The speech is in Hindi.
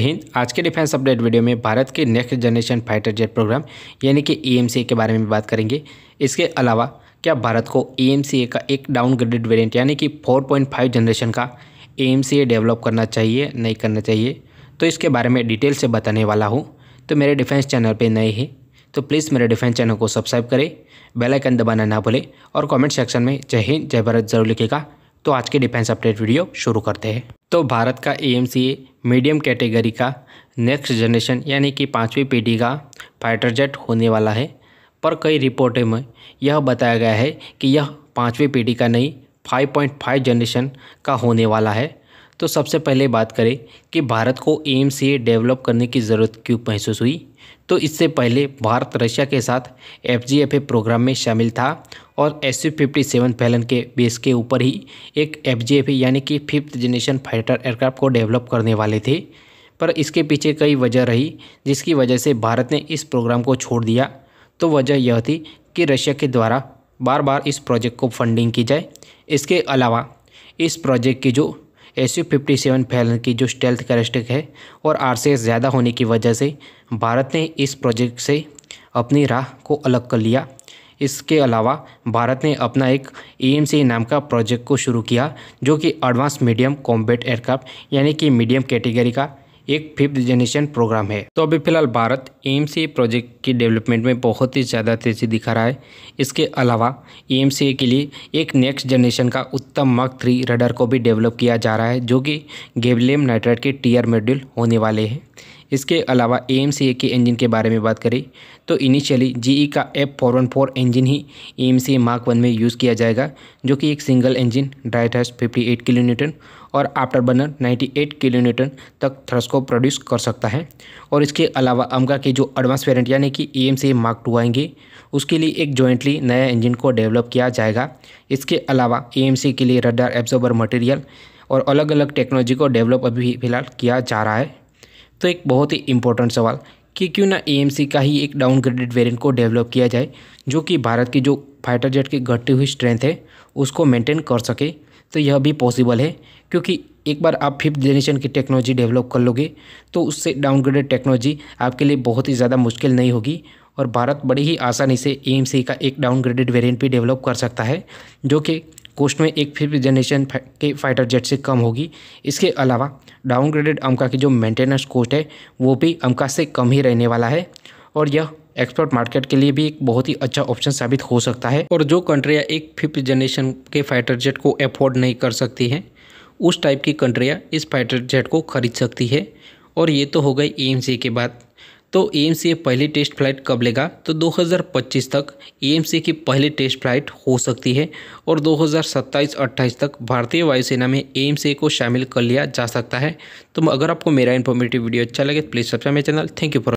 हिंद आज के डिफेंस अपडेट वीडियो में भारत के next generation fighter jet programme यानी कि ए के बारे में बात करेंगे इसके अलावा क्या भारत को ए का एक डाउनग्रेडेड वेरिएंट यानी कि 4.5 जनरेशन का ए डेवलप करना चाहिए नहीं करना चाहिए तो इसके बारे में डिटेल से बताने वाला हूँ तो मेरे डिफेंस चैनल पर नए हैं तो प्लीज़ मेरे डिफेंस चैनल को सब्सक्राइब करें बेलाइकन दबाना ना भूलें और कॉमेंट सेक्शन में जय हिंद जय भारत जरूर लिखेगा तो आज के डिफेंस अपडेट वीडियो शुरू करते हैं तो भारत का ए मीडियम कैटेगरी का नेक्स्ट जनरेशन यानी कि पाँचवीं पीढ़ी का फाइटर जेट होने वाला है पर कई रिपोर्टें में यह बताया गया है कि यह पाँचवीं पीढ़ी का नहीं 5.5 जनरेशन का होने वाला है तो सबसे पहले बात करें कि भारत को ए डेवलप करने की ज़रूरत क्यों महसूस हुई तो इससे पहले भारत रशिया के साथ एफ प्रोग्राम में शामिल था और एस फिफ्टी सेवन पहलन के बेस के ऊपर ही एक एफ जे एफ यानी कि फिफ्थ जनरेशन फाइटर एयरक्राफ्ट को डेवलप करने वाले थे पर इसके पीछे कई वजह रही जिसकी वजह से भारत ने इस प्रोग्राम को छोड़ दिया तो वजह यह थी कि रशिया के द्वारा बार बार इस प्रोजेक्ट को फंडिंग की जाए इसके अलावा इस प्रोजेक्ट की जो S U fifty seven felon की जो स्टेल्थ करेस्टिक है और आर एस ज़्यादा होने की वजह से भारत ने इस प्रोजेक्ट से अपनी राह को अलग कर लिया इसके अलावा भारत ने अपना एक एम सी नाम का प्रोजेक्ट को शुरू किया जो कि एडवांस मीडियम कॉम्बैट एयरक्राफ्ट यानी कि मीडियम कैटेगरी का एक फिफ्थ जनरेशन प्रोग्राम है तो अभी फिलहाल भारत एम प्रोजेक्ट की डेवलपमेंट में बहुत ही ज़्यादा तेज़ी दिखा रहा है इसके अलावा एम के लिए एक नेक्स्ट जनरेशन का उत्तम मक थ्री रडर को भी डेवलप किया जा रहा है जो कि गेबलियम नाइट्राइट के टीयर मेड्यूल होने वाले हैं इसके अलावा ए एम सी ए के इंजन के बारे में बात करें तो इनिशियली जी ई का F four one four engine ही A M C A mark one में यूज़ किया जाएगा जो कि एक single engine dry thrust fifty eight kilo newton और after burner ninety eight kilo newton तक थ्रस को प्रोड्यूस कर सकता है और इसके अलावा अमका के जो एडवांस वेरियंट यानी कि A M C A mark two आएंगे उसके लिए एक जॉइंटली नया इंजन को डेवलप किया जाएगा इसके अलावा ए के लिए रडार एब्जॉर्बर मटेरियल और अलग अलग टेक्नोलॉजी को डेवलप अभी फिलहाल किया जा रहा है तो एक बहुत ही इम्पोर्टेंट सवाल कि क्यों ना ए का ही एक डाउनग्रेडेड वेरिएंट को डेवलप किया जाए जो कि भारत की जो फाइटर जेट की घटती हुई स्ट्रेंथ है उसको मेंटेन कर सके तो यह भी पॉसिबल है क्योंकि एक बार आप फिफ्थ जनरेशन की टेक्नोलॉजी डेवलप कर लोगे तो उससे डाउनग्रेडेड टेक्नोलॉजी आपके लिए बहुत ही ज़्यादा मुश्किल नहीं होगी और भारत बड़ी ही आसानी से ए का एक डाउनग्रेडेड वेरिएंट भी डेवलप कर सकता है जो कि कोस्ट में एक फिफ्थ जनरेशन के फाइटर जेट से कम होगी इसके अलावा डाउनग्रेडेड अमका की जो मेंटेनेंस कोस्ट है वो भी अमका से कम ही रहने वाला है और यह एक्सपोर्ट मार्केट के लिए भी एक बहुत ही अच्छा ऑप्शन साबित हो सकता है और जो कंट्रियाँ एक फिफ्थ जनरेशन के फाइटर जेट को अफोर्ड नहीं कर सकती हैं उस टाइप की कंट्रियाँ इस फाइटर जेट को खरीद सकती है और ये तो हो गई एम के बाद तो एम्स ए पहली टेस्ट फ्लाइट कब लेगा तो 2025 तक एएमसी की पहली टेस्ट फ्लाइट हो सकती है और 2027-28 तक भारतीय वायुसेना में एएमसी को शामिल कर लिया जा सकता है तो अगर आपको मेरा इन्फॉर्मेटिव वीडियो अच्छा लगे प्लीज़ सब्सक्राइब मेरे चैनल थैंक यू फॉर